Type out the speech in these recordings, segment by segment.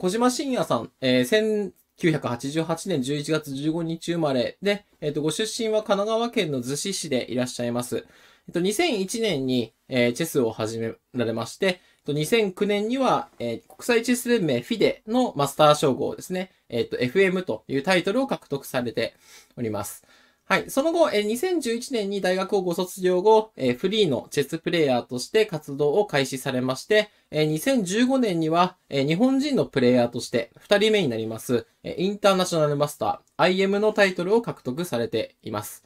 小島信也さん、えー、1988年11月15日生まれで、えっ、ー、と、ご出身は神奈川県の逗子市でいらっしゃいます。えっ、ー、と、2001年に、えー、チェスを始められまして、えっ、と、2009年には、え国際チェス連盟フィデのマスター称号ですね、えっ、と、FM というタイトルを獲得されております。はい。その後、え2011年に大学をご卒業後、えフリーのチェスプレイヤーとして活動を開始されまして、え2015年には、え日本人のプレイヤーとして2人目になります、えインターナショナルマスター、IM のタイトルを獲得されています。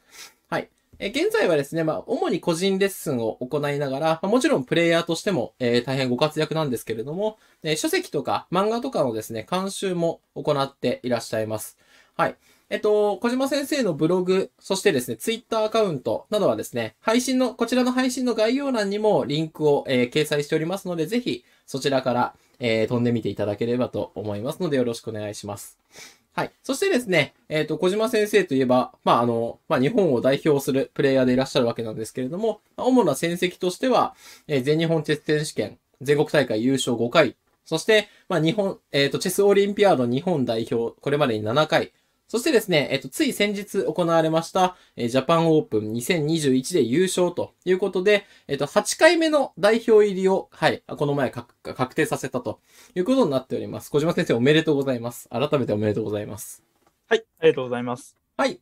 はい。え現在はですね、まあ、主に個人レッスンを行いながら、まもちろんプレイヤーとしても、え大変ご活躍なんですけれども、え書籍とか漫画とかのですね、監修も行っていらっしゃいます。はい。えっと、小島先生のブログ、そしてですね、ツイッターアカウントなどはですね、配信の、こちらの配信の概要欄にもリンクを、えー、掲載しておりますので、ぜひそちらから、えー、飛んでみていただければと思いますので、よろしくお願いします。はい。そしてですね、えっ、ー、と、小島先生といえば、まあ、あの、まあ、日本を代表するプレイヤーでいらっしゃるわけなんですけれども、主な戦績としては、えー、全日本チェス選手権、全国大会優勝5回、そして、まあ、日本、えっ、ー、と、チェスオリンピアード日本代表、これまでに7回、そしてですね、えっと、つい先日行われました、えジャパンオープン2021で優勝ということで、えっと、8回目の代表入りを、はい、この前確定させたということになっております。小島先生おめでとうございます。改めておめでとうございます。はい、ありがとうございます。はい。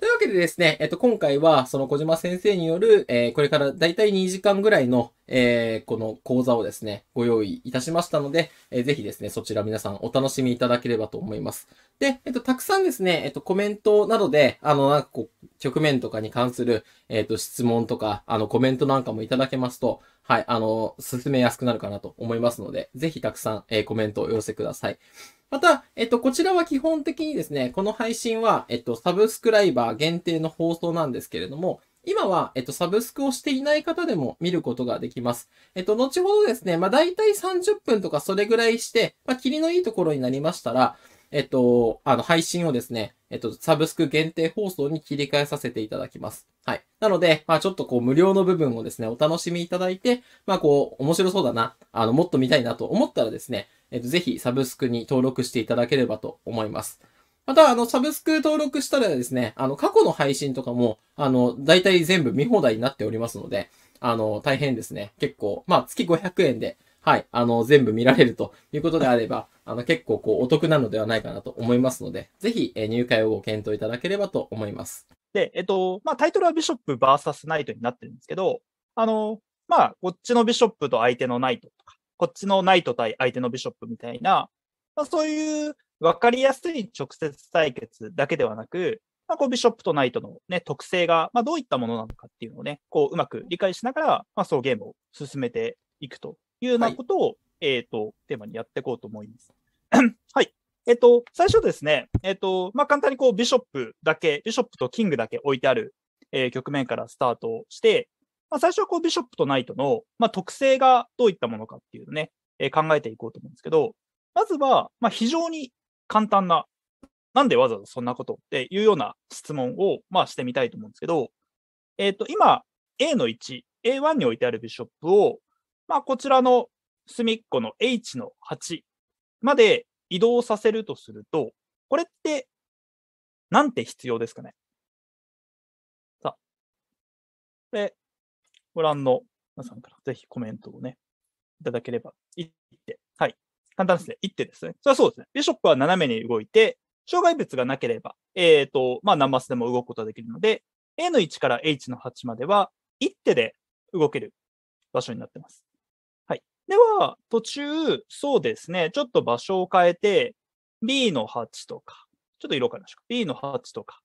というわけでですね、えっと、今回は、その小島先生による、えー、これからだいたい2時間ぐらいの、えー、この講座をですね、ご用意いたしましたので、えー、ぜひですね、そちら皆さんお楽しみいただければと思います。で、えっと、たくさんですね、えっと、コメントなどで、あの、なんかこう、局面とかに関する、えっと、質問とか、あの、コメントなんかもいただけますと、はい、あの、進めやすくなるかなと思いますので、ぜひたくさん、えー、コメントをお寄せください。また、えっと、こちらは基本的にですね、この配信は、えっと、サブスクライバー限定の放送なんですけれども、今は、えっと、サブスクをしていない方でも見ることができます。えっと、後ほどですね、まあ、大体30分とかそれぐらいして、まあ、霧のいいところになりましたら、えっと、あの、配信をですね、えっと、サブスク限定放送に切り替えさせていただきます。はい。なので、まあちょっとこう無料の部分をですね、お楽しみいただいて、まあこう面白そうだな、あのもっと見たいなと思ったらですね、えっと、ぜひサブスクに登録していただければと思います。また、あの、サブスク登録したらですね、あの、過去の配信とかも、あの、大体全部見放題になっておりますので、あの、大変ですね。結構、まあ、月500円で、はい、あの、全部見られるということであれば、あの、結構こう、お得なのではないかなと思いますので、ぜひ、え入会をご検討いただければと思います。で、えっと、まあ、タイトルはビショップ VS ナイトになってるんですけど、あの、まあ、こっちのビショップと相手のナイトとか、こっちのナイト対相手のビショップみたいな、まあ、そういう分かりやすい直接対決だけではなく、まあ、こうビショップとナイトの、ね、特性が、まあ、どういったものなのかっていうのをね、こううまく理解しながら、まあ、そうゲームを進めていくというようなことを、はい、えっ、と、テーマにやっていこうと思います。はい。えっと、最初ですね、えっと、まあ、簡単にこう、ビショップだけ、ビショップとキングだけ置いてある、えー、局面からスタートして、まあ、最初はこう、ビショップとナイトの、まあ、特性がどういったものかっていうのね、えー、考えていこうと思うんですけど、まずは、まあ、非常に簡単な、なんでわざわざそんなことっていうような質問を、まあ、してみたいと思うんですけど、えっ、と、今、A の1、A1 に置いてあるビショップを、まあ、こちらの隅っこの H の8まで移動させるとすると、これって、なんて必要ですかねさあ。で、ご覧の皆さんからぜひコメントをね、いただければ、一手。はい。簡単ですね。一手ですね。それはそうですね。ビショップは斜めに動いて、障害物がなければ、えっ、ー、と、まあ、何マスでも動くことができるので、A の1から H の8までは、一手で動ける場所になってます。では、途中、そうですね、ちょっと場所を変えて、B の8とか、ちょっと色変えましょう。B の8とか、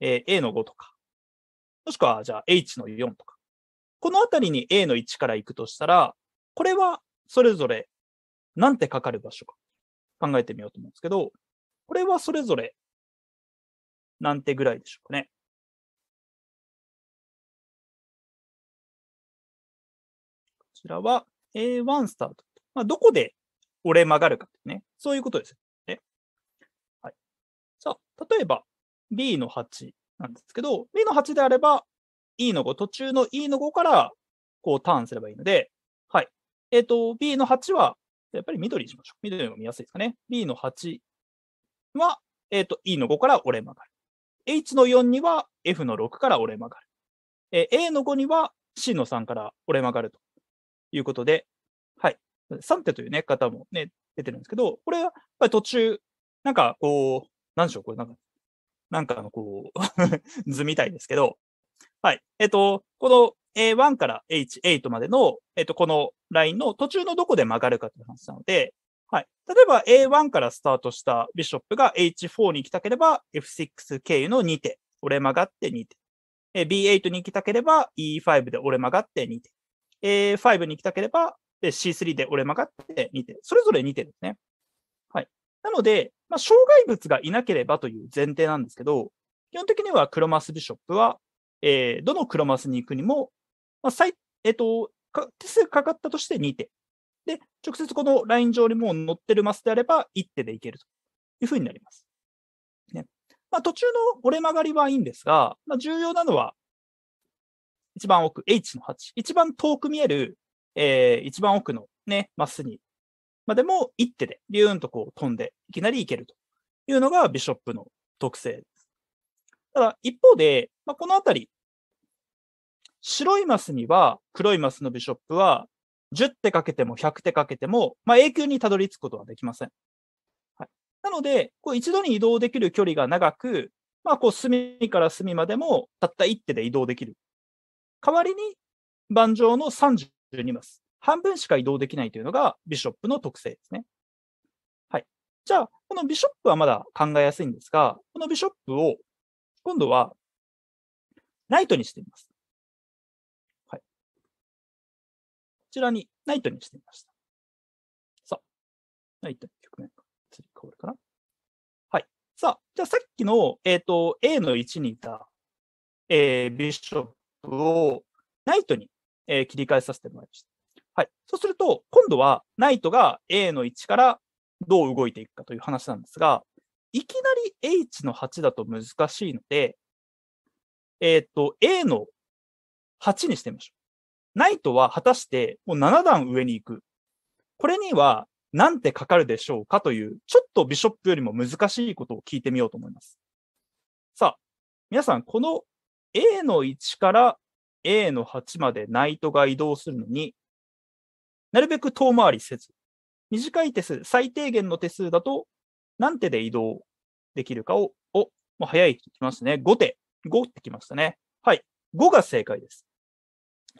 えー、A の5とか、もしくは、じゃあ H の4とか。このあたりに A の1から行くとしたら、これはそれぞれなんてかかる場所か考えてみようと思うんですけど、これはそれぞれなんてぐらいでしょうかね。こちらは A1 スタート。まあ、どこで折れ曲がるかね。そういうことですね。はい。さあ、例えば B の8なんですけど、B の8であれば E の5、途中の E の5からこうターンすればいいので、はい。えっ、ー、と、B の8は、やっぱり緑にしましょう。緑のが見やすいですかね。B の8は、えっ、ー、と、E の5から折れ曲がる。H の4には F の6から折れ曲がる。え A の5には C の3から折れ曲がるということで、はい。サンテというね、方もね、出てるんですけど、これは途中、なんかこう、なんでしょう、これなんか、なんかのこう 図みたいですけど、はい。えっ、と、この A1 から H8 までの、えっ、と、このラインの途中のどこで曲がるかという話なので、はい。例えば A1 からスタートしたビショップが H4 に行きたければ F6 経由の2手、折れ曲がって2手。B8 に行きたければ E5 で折れ曲がって2手。え5に行きたければ、ー、C3 で折れ曲がって2点。それぞれ2点ですね。はい。なので、まあ、障害物がいなければという前提なんですけど、基本的にはクロマスビショップは、えー、どのクロマスに行くにも、まあ、最、えっ、ー、と、手数かかったとして2点。で、直接このライン上にもう乗ってるマスであれば1手でいけるというふうになります。ね。まあ、途中の折れ曲がりはいいんですが、まあ、重要なのは一番奥、H の8。一番遠く見える、えー、一番奥のね、マスに、まあ、でも一手で、ビューンとこう飛んで、いきなり行けるというのがビショップの特性です。ただ、一方で、まあ、このあたり、白いマスには、黒いマスのビショップは、10手かけても100手かけても、まあ、永久にたどり着くことはできません。はい、なので、こう一度に移動できる距離が長く、まあ、こう隅から隅までもたった一手で移動できる代わりに盤上の32マス、半分しか移動できないというのがビショップの特性ですね。はい。じゃあ、このビショップはまだ考えやすいんですが、このビショップを今度はナイトにしてみます。はい。こちらにナイトにしてみました。さあ、ナイトに局面が移り変わるかな。はい。さあ、じゃあさっきの、えっ、ー、と、A の位置にいた、えー、ビショップ。をナイトに、えー、切り替えさせてもらいました。はい。そうすると、今度はナイトが A の位置からどう動いていくかという話なんですが、いきなり H の8だと難しいので、えっ、ー、と、A の8にしてみましょう。ナイトは果たしてもう7段上に行く。これには何てかかるでしょうかという、ちょっとビショップよりも難しいことを聞いてみようと思います。さあ、皆さん、この A の1から A の8までナイトが移動するのに、なるべく遠回りせず、短い手数、最低限の手数だと何手で移動できるかを、お、もう早いきますね。5手、5ってきましたね。はい。5が正解です。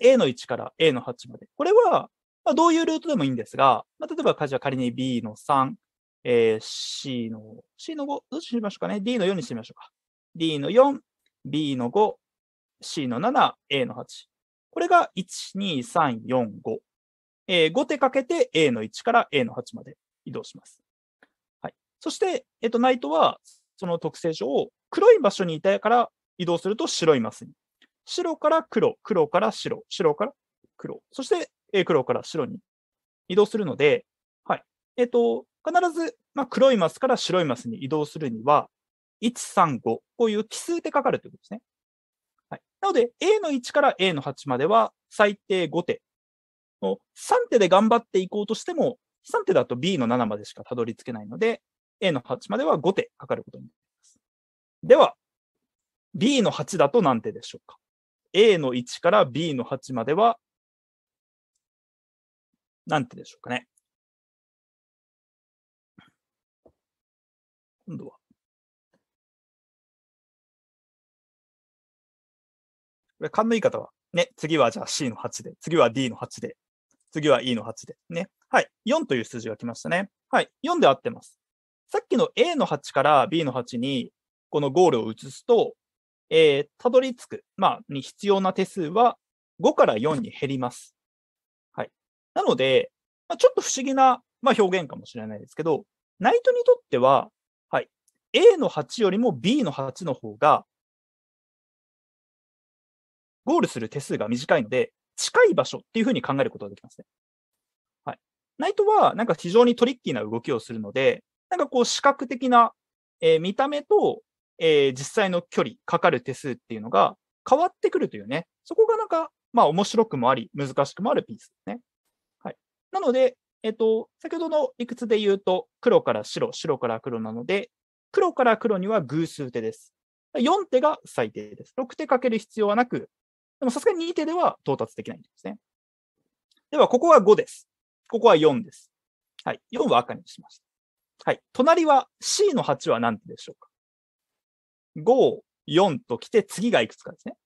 A の1から A の8まで。これは、まあ、どういうルートでもいいんですが、まあ、例えば会社は仮に B の3、えー、C の、C の5、どうしましょうかね。D の4にしてみましょうか。D の4、B の5、C の 7A の8。これが12345。えー、5手かけて A の1から A の8まで移動します。はい。そして、えっ、ー、と、ナイトは、その特性上、黒い場所にいたから移動すると白いマスに。白から黒、黒から白、白から黒、そして、えー、黒から白に移動するので、はい。えっ、ー、と、必ず、まあ、黒いマスから白いマスに移動するには、135、こういう奇数でかかるということですね。なので、A の1から A の8までは最低5手。3手で頑張っていこうとしても、3手だと B の7までしかたどり着けないので、A の8までは5手かかることになります。では、B の8だと何手でしょうか ?A の1から B の8までは何手でしょうかね今度はこれ勘のいい方は、ね、次はじゃあ C の8で、次は D の8で、次は E の8で、ね。はい、4という数字が来ましたね。はい、4で合ってます。さっきの A の8から B の8に、このゴールを移すと、えー、たどり着く、まあ、に必要な手数は5から4に減ります。はい。なので、まあ、ちょっと不思議な、まあ、表現かもしれないですけど、ナイトにとっては、はい、A の8よりも B の8の方がゴールする手数が短いので、近い場所っていうふうに考えることができますね。はい。ナイトは、なんか非常にトリッキーな動きをするので、なんかこう視覚的な、えー、見た目と、えー、実際の距離、かかる手数っていうのが変わってくるというね、そこがなんか、まあ面白くもあり、難しくもあるピースですね。はい。なので、えっ、ー、と、先ほどの理屈で言うと、黒から白、白から黒なので、黒から黒には偶数手です。4手が最低です。6手かける必要はなく、でもさすがに2手では到達できないんですね。では、ここは5です。ここは4です。はい。4は赤にしました。はい。隣は C の8は何手でしょうか ?5、4と来て次がいくつかですね。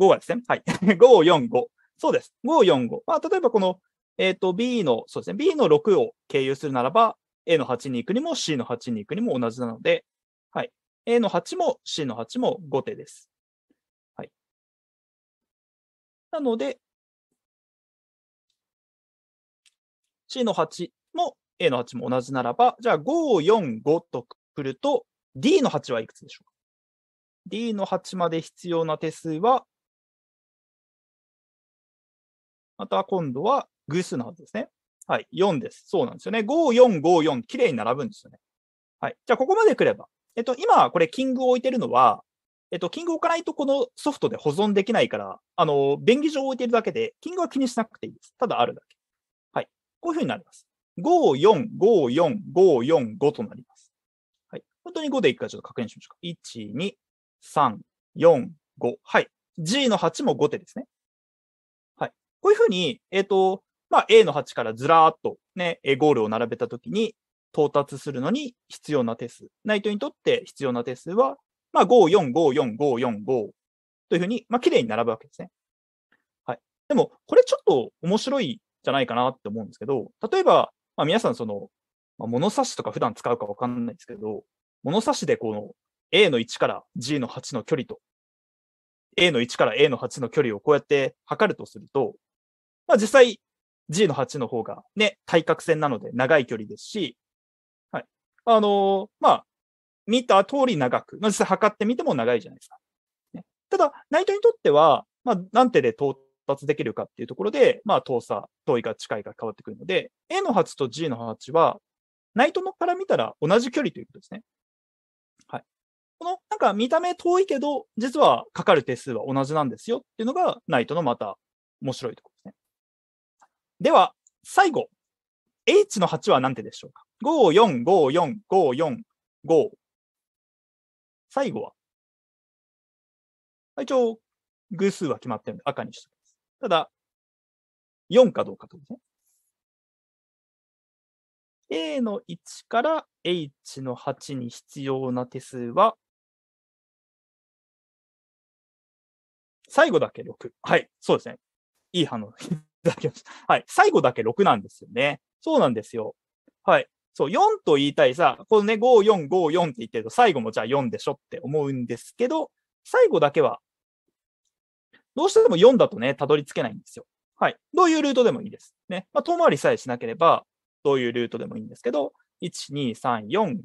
5がですね。はい。5、4、5。そうです。5、4、5。まあ、例えばこの、えっ、ー、と、B の、そうですね。B の6を経由するならば、A の8に行くにも C の8に行くにも同じなので、はい。A の8も C の8も5手です。なので、C の8も A の8も同じならば、じゃあ5、4、5とくると、D の8はいくつでしょうか ?D の8まで必要な手数は、また今度は偶数のはずですね。はい、4です。そうなんですよね。5、4、5、4、きれいに並ぶんですよね。はい。じゃあ、ここまで来れば。えっと、今、これ、キングを置いてるのは、えっと、キング置かないとこのソフトで保存できないから、あの、便宜上置いてるだけで、キングは気にしなくていいです。ただあるだけ。はい。こういうふうになります。5、4、5、4、5、4、5となります。はい。本当に5でいくかちょっと確認しましょうか。1、2、3、4、5。はい。G の8も5手ですね。はい。こういうふうに、えっ、と、まあ、A の8からずらーっとね、ゴールを並べたときに、到達するのに必要な手数。ナイトにとって必要な手数はまあ、5、4、5、4、5、4、5というふうに、まあ、綺麗に並ぶわけですね。はい。でも、これちょっと面白いじゃないかなって思うんですけど、例えば、まあ、皆さん、その、まあ、物差しとか普段使うかわかんないですけど、物差しでこの A の1から G の8の距離と、A の1から A の8の距離をこうやって測るとすると、まあ、実際 G の8の方がね、対角線なので長い距離ですし、はい。あのー、まあ、見た通り長く、まあ、実際測ってみても長いじゃないですか。ね、ただ、ナイトにとっては、まあ、何手で到達できるかっていうところで、まあ、遠さ、遠いか近いか変わってくるので、A の8と G の8は、ナイトのから見たら同じ距離ということですね。はい。この、なんか見た目遠いけど、実はかかる手数は同じなんですよっていうのが、ナイトのまた面白いところですね。では、最後。H の8は何手でしょうか ?5、4、5、4、5、4、5、最後は、一応、偶数は決まってるんで赤にしておきます。ただ、4かどうかとね。A の1から H の8に必要な手数は、最後だけ6。はい、そうですね。いい反応 いただきました。はい、最後だけ6なんですよね。そうなんですよ。はい。そう、4と言いたいさ、このね、5、4、5、4って言ってると、最後もじゃあ4でしょって思うんですけど、最後だけは、どうしても4だとね、たどり着けないんですよ。はい。どういうルートでもいいです。ね。まあ、遠回りさえしなければ、どういうルートでもいいんですけど、1、2、3、4、5、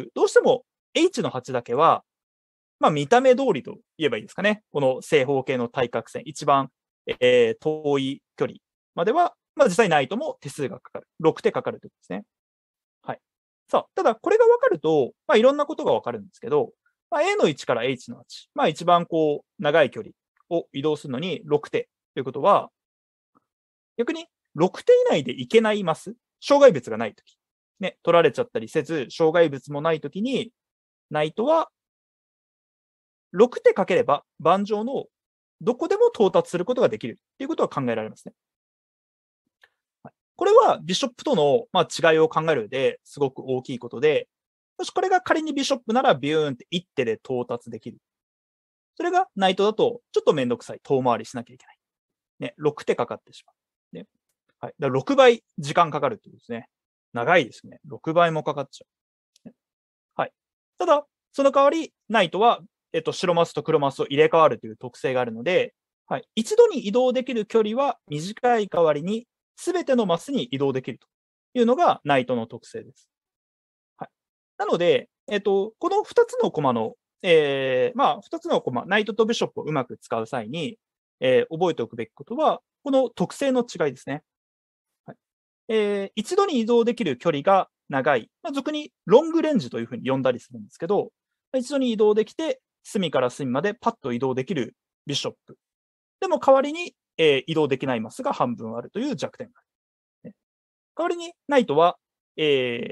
6。どうしても H の8だけは、まあ、見た目通りと言えばいいですかね。この正方形の対角線、一番、えー、遠い距離までは、まあ、実際ないとも手数がかかる。6手かかるということですね。さあ、ただこれが分かると、まあ、いろんなことが分かるんですけど、まあ、A の1から H の8、まあ、一番こう、長い距離を移動するのに6手ということは、逆に6手以内でいけないマス、障害物がないとき、ね、取られちゃったりせず、障害物もないときに、ナイトは、6手かければ、盤上のどこでも到達することができるっていうことは考えられますね。これはビショップとの、まあ、違いを考えるですごく大きいことで、もしこれが仮にビショップならビューンって一手で到達できる。それがナイトだとちょっとめんどくさい。遠回りしなきゃいけない。ね、6手かかってしまう。ね。はい。だから6倍時間かかるってことですね。長いですね。6倍もかかっちゃう。ね、はい。ただ、その代わり、ナイトは、えっと、白マスと黒マスを入れ替わるという特性があるので、はい。一度に移動できる距離は短い代わりに、すべてのマスに移動できるというのがナイトの特性です。はい、なので、えっと、この2つのコマの、えー、まあ、2つのコマ、ナイトとビショップをうまく使う際に、えー、覚えておくべきことは、この特性の違いですね。はいえー、一度に移動できる距離が長い、まあ、俗にロングレンジというふうに呼んだりするんですけど、一度に移動できて、隅から隅までパッと移動できるビショップ。でも代わりにえー、移動できないマスが半分あるという弱点がある。代わりに、ナイトは、え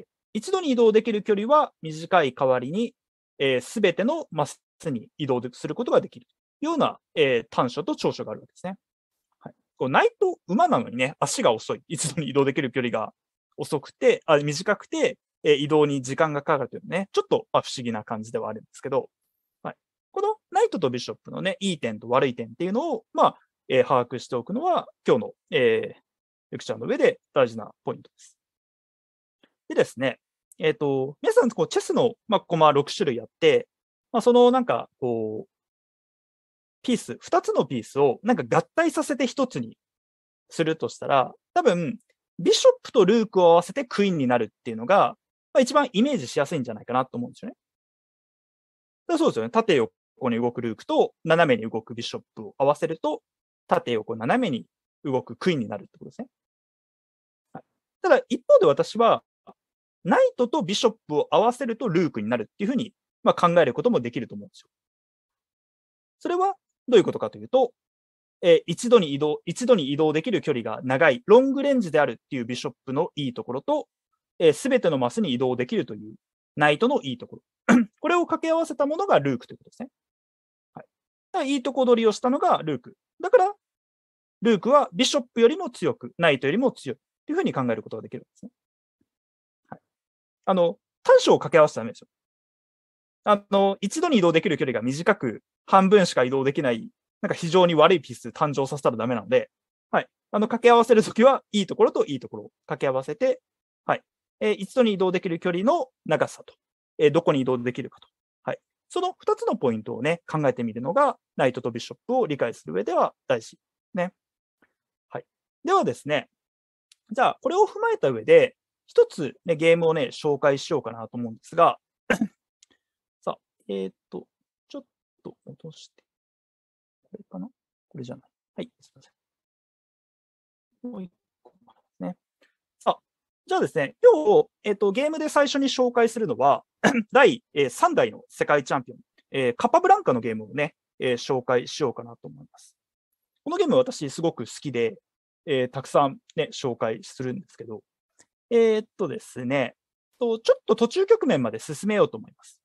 ー、一度に移動できる距離は短い代わりに、す、えー、べ、てのマスに移動することができるような、えー、短所と長所があるわけですね。はい、こうナイト、馬なのにね、足が遅い。一度に移動できる距離が遅くて、あ短くて、えー、移動に時間がかかるというね、ちょっと、まあ、不思議な感じではあるんですけど、はい、このナイトとビショップのね、いい点と悪い点っていうのを、まあ、えー、把握しておくのは、今日の、えー、レクチャーの上で大事なポイントです。でですね、えっ、ー、と、皆さん、こう、チェスの、まあ、コマ6種類あって、まあ、その、なんか、こう、ピース、2つのピースを、なんか合体させて1つにするとしたら、多分、ビショップとルークを合わせてクイーンになるっていうのが、まあ、一番イメージしやすいんじゃないかなと思うんですよね。だそうですよね。縦横に動くルークと、斜めに動くビショップを合わせると、縦横斜めに動く杭になるってことですね。はい、ただ一方で私は、ナイトとビショップを合わせるとルークになるっていうふうに、まあ、考えることもできると思うんですよ。それはどういうことかというと、えー、一度に移動、一度に移動できる距離が長い、ロングレンジであるっていうビショップのいいところと、す、えー、べ、てのマスに移動できるというナイトのいいところ。これを掛け合わせたものがルークということですね。はい。いいとこ取りをしたのがルーク。だから、ルークはビショップよりも強く、ナイトよりも強いというふうに考えることができるんですね。はい、あの、短所を掛け合わせためですよ。あの、一度に移動できる距離が短く、半分しか移動できない、なんか非常に悪いピース誕生させたらダメなので、はい。あの、掛け合わせるときは、いいところといいところを掛け合わせて、はい。えー、一度に移動できる距離の長さと、えー、どこに移動できるかとその二つのポイントをね、考えてみるのが、ライトとビショップを理解する上では大事。ね。はい。ではですね、じゃあ、これを踏まえた上で、一つ、ね、ゲームをね、紹介しようかなと思うんですが、さあ、えっ、ー、と、ちょっと落として、これかなこれじゃない。はい、すいません。もう一じゃあですね、今日、えっ、と、ゲームで最初に紹介するのは、第、え3代の世界チャンピオン、えー、カパブランカのゲームをね、え紹介しようかなと思います。このゲーム私すごく好きで、えたくさんね、紹介するんですけど、えっとですねと、ちょっと途中局面まで進めようと思います。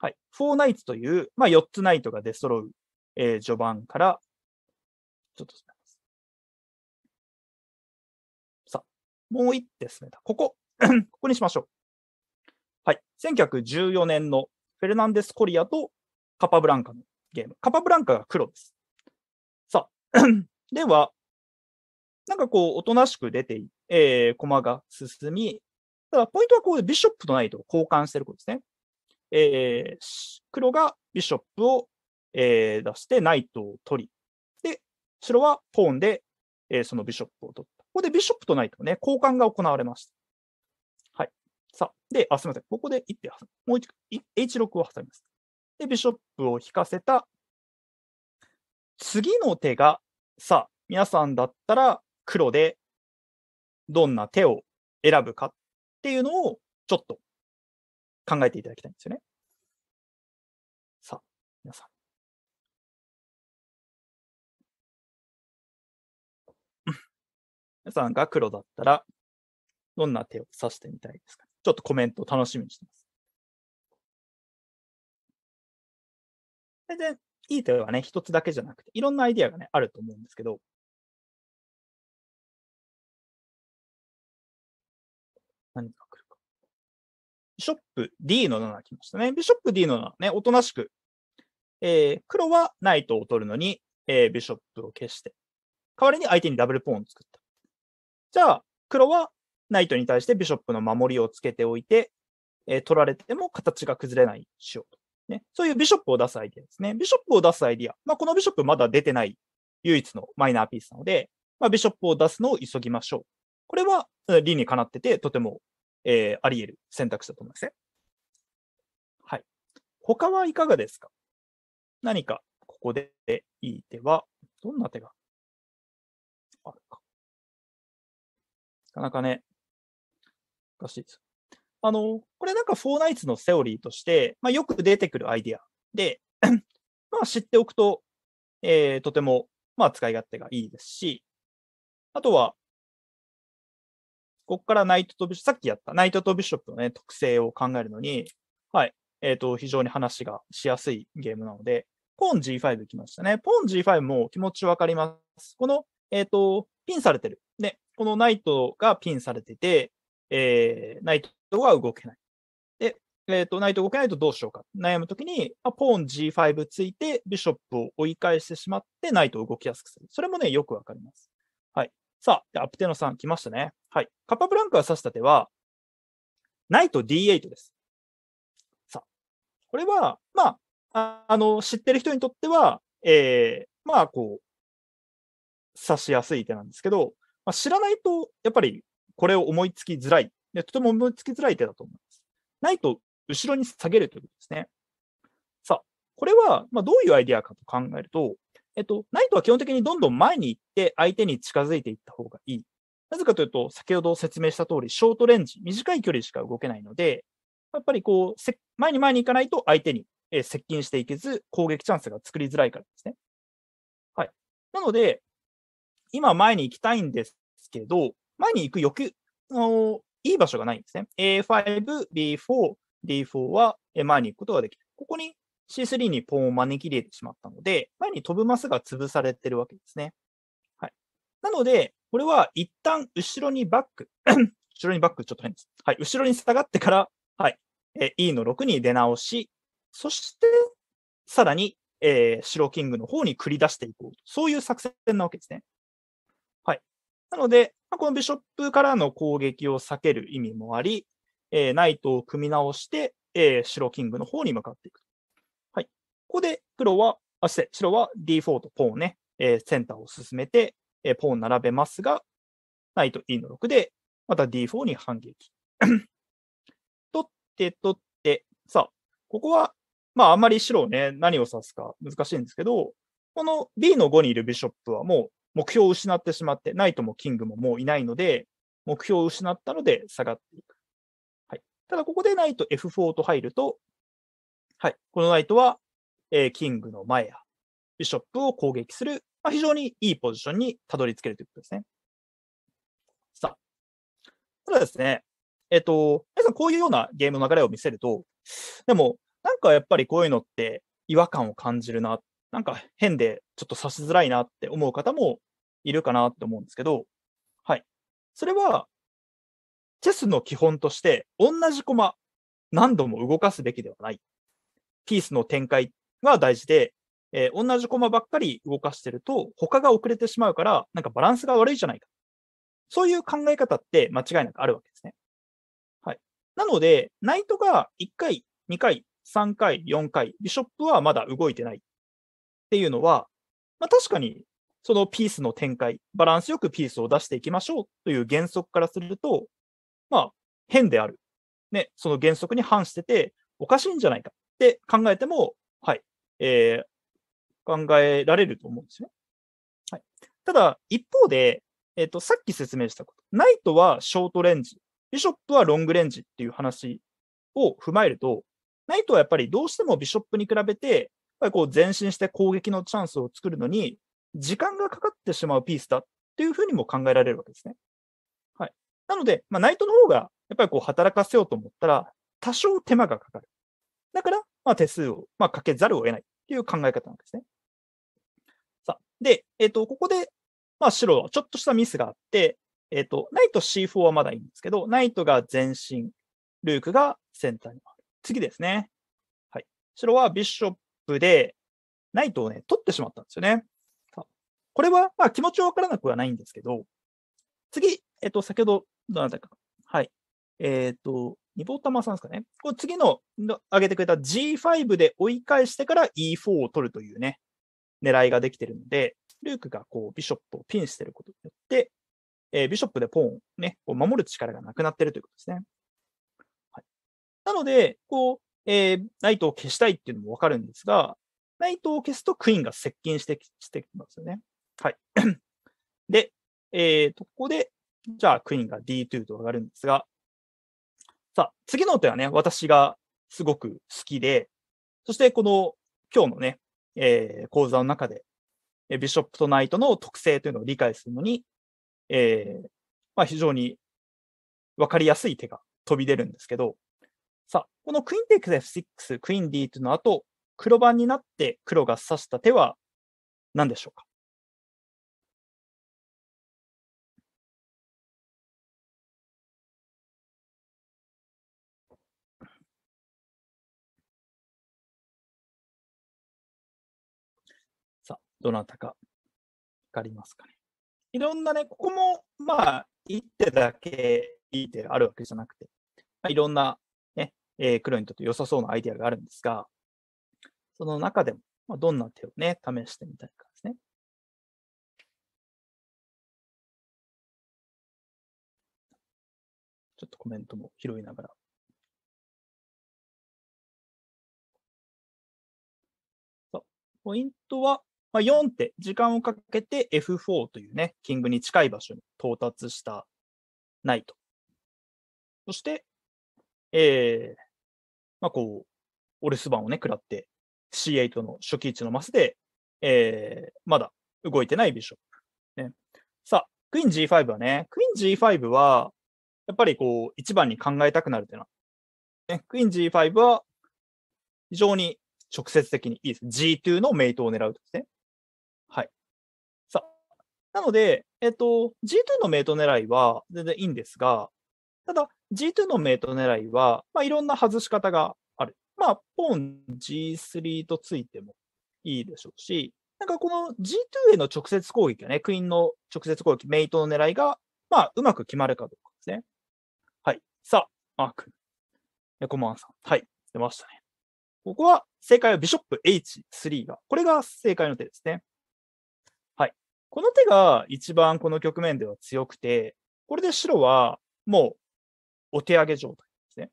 はい。フォーナイツという、まあ、4つナイトが出揃う、え序盤から、ちょっともう一手進めた。ここ、ここにしましょう。はい。1914年のフェルナンデス・コリアとカパブランカのゲーム。カパブランカが黒です。さあ、では、なんかこう、おとなしく出て、えー、駒が進み、ただ、ポイントはこう、ビショップとナイトを交換してることですね。えー、黒がビショップを、えー、出して、ナイトを取り、で、白はポーンで、えー、そのビショップを取っここでビショップとナイトね、交換が行われました。はい。さあ、で、あ、すみません。ここで1点、もう一回、H6 を挟みます。で、ビショップを引かせた次の手が、さあ、皆さんだったら黒でどんな手を選ぶかっていうのをちょっと考えていただきたいんですよね。さあ、皆さん。さんが黒だったら、どんな手を指してみたいですかちょっとコメントを楽しみにしてます。全然いい手はね、一つだけじゃなくて、いろんなアイディアがね、あると思うんですけど、何か来るか。ビショップ D の7来ましたね。ビショップ D の7ね、おとなしく、えー、黒はナイトを取るのに、えー、ビショップを消して、代わりに相手にダブルポーンを作っじゃあ、黒はナイトに対してビショップの守りをつけておいて、えー、取られても形が崩れないしようと。ね、そういうビショップを出すアイディアですね。ビショップを出すアイディア。まあ、このビショップまだ出てない唯一のマイナーピースなので、まあ、ビショップを出すのを急ぎましょう。これは理にかなってて、とても、えー、あり得る選択肢だと思いますね。はい。他はいかがですか何かここでいい手は、どんな手がなかなかね、難しいです。あの、これなんかフォーナイツのセオリーとして、まあ、よく出てくるアイディアで、まあ、知っておくと、えー、とても、まあ、使い勝手がいいですし、あとは、ここからナイトとビショップ、さっきやったナイトとビショップのね、特性を考えるのに、はい、えっ、ー、と、非常に話がしやすいゲームなので、ポン G5 来ましたね。ポン G5 も気持ちわかります。この、えっ、ー、と、ピンされてるこのナイトがピンされてて、えー、ナイトが動けない。で、えっ、ー、と、ナイト動けないとどうしようか。悩むときに、あ、ポーン G5 ついて、ビショップを追い返してしまって、ナイトを動きやすくする。それもね、よくわかります。はい。さあ、アプテノさん来ましたね。はい。カッパブランカが指した手は、ナイト D8 です。さあ、これは、まあ、あの、知ってる人にとっては、えー、まあ、こう、指しやすい手なんですけど、まあ、知らないと、やっぱりこれを思いつきづらい。でとても思いつきづらい手だと思います。ないと、後ろに下げるということですね。さあ、これは、まあ、どういうアイディアかと考えると、えっと、ないとは基本的にどんどん前に行って、相手に近づいていった方がいい。なぜかというと、先ほど説明した通り、ショートレンジ、短い距離しか動けないので、やっぱりこう、前に前に行かないと相手に接近していけず、攻撃チャンスが作りづらいからですね。はい。なので、今前に行きたいんですけど、前に行く欲のいい場所がないんですね。A5、B4、D4 は前に行くことができる。ここに C3 にポンを招き入れてしまったので、前に飛ぶマスが潰されてるわけですね。はい。なので、これは一旦後ろにバック、後ろにバックちょっと変です。はい。後ろに下がってから、はい。え E の6に出直し、そして、さらに、えー、白キングの方に繰り出していこう。そういう作戦なわけですね。なので、まあ、このビショップからの攻撃を避ける意味もあり、えー、ナイトを組み直して、えー、白キングの方に向かっていく。はい。ここで黒は、あ、して白は D4 とポーンね、えー、センターを進めて、えー、ポーン並べますが、ナイト E の6で、また D4 に反撃。取って取って、さあ、ここは、まああんまり白ね、何を指すか難しいんですけど、この B の5にいるビショップはもう目標を失ってしまって、ナイトもキングももういないので、目標を失ったので下がっていく。はい、ただ、ここでナイト F4 と入ると、はい、このナイトは、えー、キングの前やビショップを攻撃する、まあ、非常にいいポジションにたどり着けるということですね。さあ、ただですね、えっ、ー、と、皆さんこういうようなゲームの流れを見せると、でも、なんかやっぱりこういうのって違和感を感じるなっなんか変でちょっと指しづらいなって思う方もいるかなって思うんですけど、はい。それは、チェスの基本として、同じ駒、何度も動かすべきではない。ピースの展開が大事で、えー、同じ駒ばっかり動かしてると、他が遅れてしまうから、なんかバランスが悪いじゃないか。そういう考え方って間違いなくあるわけですね。はい。なので、ナイトが1回、2回、3回、4回、ビショップはまだ動いてない。っていうのは、まあ、確かにそのピースの展開、バランスよくピースを出していきましょうという原則からすると、まあ、変である。ね、その原則に反してて、おかしいんじゃないかって考えても、はい、えー、考えられると思うんですね。はい。ただ、一方で、えっ、ー、と、さっき説明したこと、ナイトはショートレンジ、ビショップはロングレンジっていう話を踏まえると、ナイトはやっぱりどうしてもビショップに比べて、ぱりこう前進して攻撃のチャンスを作るのに、時間がかかってしまうピースだっていうふうにも考えられるわけですね。はい。なので、まあ、ナイトの方が、やっぱりこう働かせようと思ったら、多少手間がかかる。だから、まあ、手数を、まあ、かけざるを得ないっていう考え方なんですね。さあ、で、えっ、ー、と、ここで、まあ、白はちょっとしたミスがあって、えっ、ー、と、ナイト C4 はまだいいんですけど、ナイトが前進、ルークがセンターに回る。次ですね。はい。白はビショップで、ナイトをね、取ってしまったんですよね。これは、まあ、気持ちはわからなくはないんですけど、次、えっと、先ほど、どなたか。はい。えっ、ー、と、ニボタマさんですかね。これ次の上げてくれた G5 で追い返してから E4 を取るというね、狙いができてるので、ルークがこう、ビショップをピンしてることによって、えー、ビショップでポーンをね、こう守る力がなくなってるということですね。はい、なので、こう、えー、ナイトを消したいっていうのもわかるんですが、ナイトを消すとクイーンが接近してしてきますよね。はい。で、えーと、ここで、じゃあクイーンが D2 と上がるんですが、さあ、次の手はね、私がすごく好きで、そしてこの今日のね、えー、講座の中で、ビショップとナイトの特性というのを理解するのに、えーまあ、非常にわかりやすい手が飛び出るんですけど、さあ、このクイーンテイク F6、クイーン d との後、黒番になって黒が指した手は何でしょうかさあ、どなたか分かりますかねいろんなね、ここも、まあ、一手だけいい手あるわけじゃなくて、まあ、いろんなえー、黒にとって良さそうなアイデアがあるんですが、その中でも、まあ、どんな手をね、試してみたいかですね。ちょっとコメントも拾いながら。ポイントは、まあ、4手、時間をかけて F4 というね、キングに近い場所に到達したナイト。そして、えー、まあ、こう、お留守番をね、食らって、C8 の初期位置のマスで、えー、まだ動いてないビショップ。ね、さあ、クイーン G5 はね、クイーン G5 は、やっぱりこう、一番に考えたくなるっていうのは、ね、クイーン G5 は、非常に直接的にいいです。G2 のメイトを狙うとですね。はい。さあ、なので、えっと、G2 のメイト狙いは全然いいんですが、ただ G2 のメイト狙いは、まあ、いろんな外し方がある。まあ、ポン G3 とついてもいいでしょうし、なんかこの G2 への直接攻撃がね、クイーンの直接攻撃、メイトの狙いが、まあ、うまく決まるかどうかですね。はい。さあ、マーク。コマンさん。はい。出ましたね。ここは正解はビショップ H3 が。これが正解の手ですね。はい。この手が一番この局面では強くて、これで白はもうお手上げ状態ですね。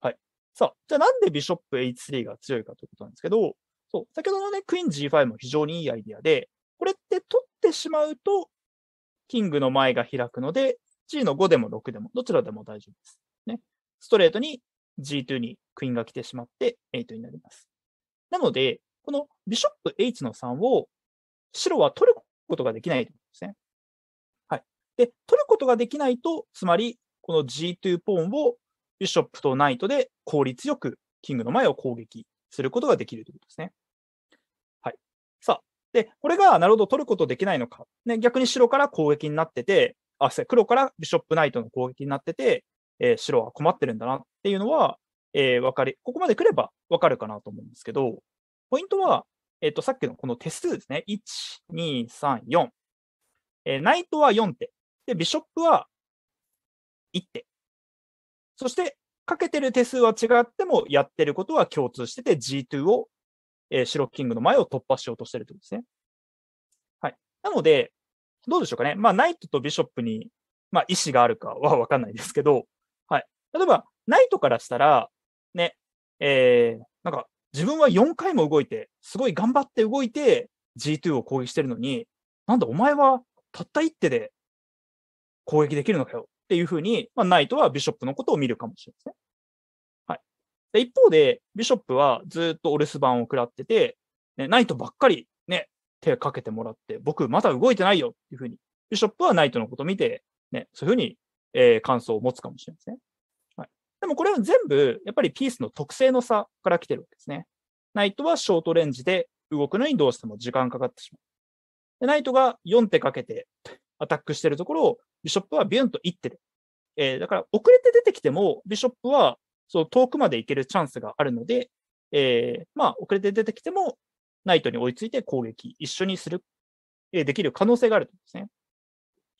はい。さあ、じゃあなんでビショップ H3 が強いかということなんですけど、そう、先ほどのね、クイーン G5 も非常にいいアイディアで、これって取ってしまうと、キングの前が開くので、G の5でも6でも、どちらでも大丈夫です。ね。ストレートに G2 にクイーンが来てしまって、8になります。なので、このビショップ H の3を白は取ることができないというんですね。はい。で、取ることができないと、つまりこの G2 ポーンをビショップとナイトで効率よくキングの前を攻撃することができるということですね。はい。さあ、で、これがなるほど取ることできないのか。ね、逆に白から攻撃になってて、あ、黒からビショップナイトの攻撃になってて、えー、白は困ってるんだなっていうのは、えー、わかり、ここまで来ればわかるかなと思うんですけど、ポイントは、えっ、ー、と、さっきのこの手数ですね。1、2、3、4。えー、ナイトは4手。で、ビショップは一手。そして、かけてる手数は違っても、やってることは共通してて、G2 を、えー、シロッキングの前を突破しようとしてるってことですね。はい。なので、どうでしょうかね。まあ、ナイトとビショップに、まあ、意思があるかはわかんないですけど、はい。例えば、ナイトからしたら、ね、えー、なんか、自分は4回も動いて、すごい頑張って動いて、G2 を攻撃してるのに、なんだ、お前はたった1手で攻撃できるのかよ。っていうふうに、まあ、ナイトはビショップのことを見るかもしれません、ね。はい。で、一方で、ビショップはずっとお留守番を食らってて、ね、ナイトばっかりね、手かけてもらって、僕まだ動いてないよっていうふうに、ビショップはナイトのことを見て、ね、そういうふうに、えー、感想を持つかもしれません、ね。はい。でもこれは全部、やっぱりピースの特性の差から来てるわけですね。ナイトはショートレンジで動くのにどうしても時間かかってしまう。でナイトが4手かけてアタックしてるところを、ビショップはビュンと行ってる。えー、だから、遅れて出てきても、ビショップは、そう、遠くまで行けるチャンスがあるので、えー、まあ、遅れて出てきても、ナイトに追いついて攻撃、一緒にする、えー、できる可能性があるんですね。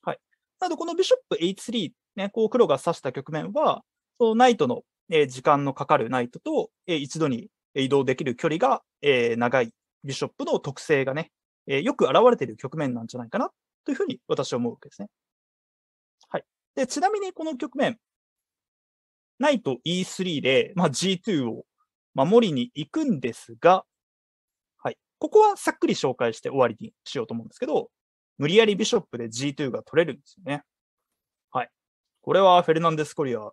はい。なので、このビショップ H3、ね、こう、黒が指した局面は、そのナイトの、えー、時間のかかるナイトと、えー、一度に移動できる距離が、えー、長いビショップの特性がね、えー、よく現れている局面なんじゃないかなっというふうに私は思うわけですね。はい。で、ちなみにこの局面、ナイト E3 で、まあ、G2 を守りに行くんですが、はい。ここはさっくり紹介して終わりにしようと思うんですけど、無理やりビショップで G2 が取れるんですよね。はい。これはフェルナンデス・コリア、ん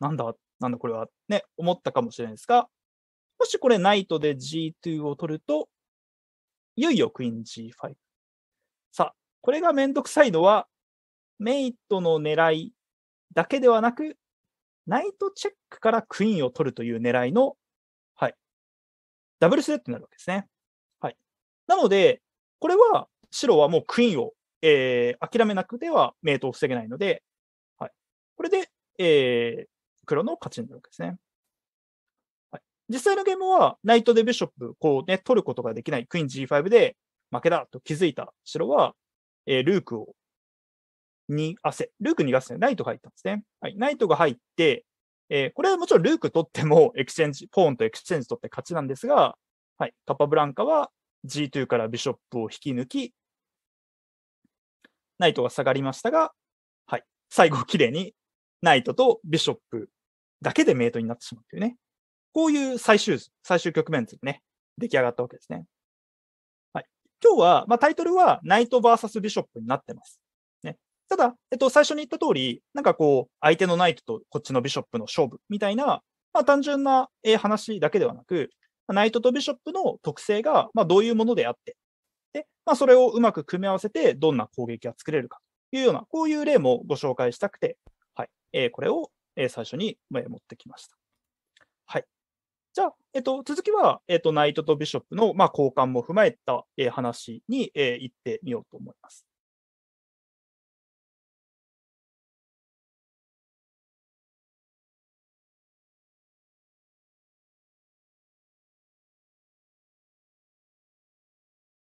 なんだなんだこれはね、思ったかもしれないですが、もしこれナイトで G2 を取ると、いよいよクイーン G5。さあ、これがめんどくさいのは、メイトの狙いだけではなく、ナイトチェックからクイーンを取るという狙いの、はい、ダブルスレッドになるわけですね。はい。なので、これは白はもうクイーンを、えー、諦めなくてはメイトを防げないので、はい。これで、えー、黒の勝ちになるわけですね。はい、実際のゲームは、ナイトでビショップ、こうね、取ることができないクイーン G5 で負けだと気づいた白は、えー、ルークを逃がせ。ルーク逃がせ、ね。ナイトが入ったんですね。はい、ナイトが入って、えー、これはもちろんルーク取っても、エクスチェンジ、ポーンとエクスチェンジ取って勝ちなんですが、はい、カパブランカは G2 からビショップを引き抜き、ナイトが下がりましたが、はい、最後綺麗にナイトとビショップだけでメイトになってしまうというね。こういう最終、最終局面図ね、出来上がったわけですね。今日は、まあ、タイトルはナイト VS ビショップになってます。ね、ただ、えっと、最初に言った通り、なんかこう、相手のナイトとこっちのビショップの勝負みたいな、まあ、単純な話だけではなく、ナイトとビショップの特性が、まあ、どういうものであって、でまあ、それをうまく組み合わせて、どんな攻撃が作れるかというような、こういう例もご紹介したくて、はいえー、これを、え最初に、え持ってきました。はい。じゃあ、えっと、続きは、えっと、ナイトとビショップの、まあ、交換も踏まえた、えー、話に、えー、行ってみようと思います。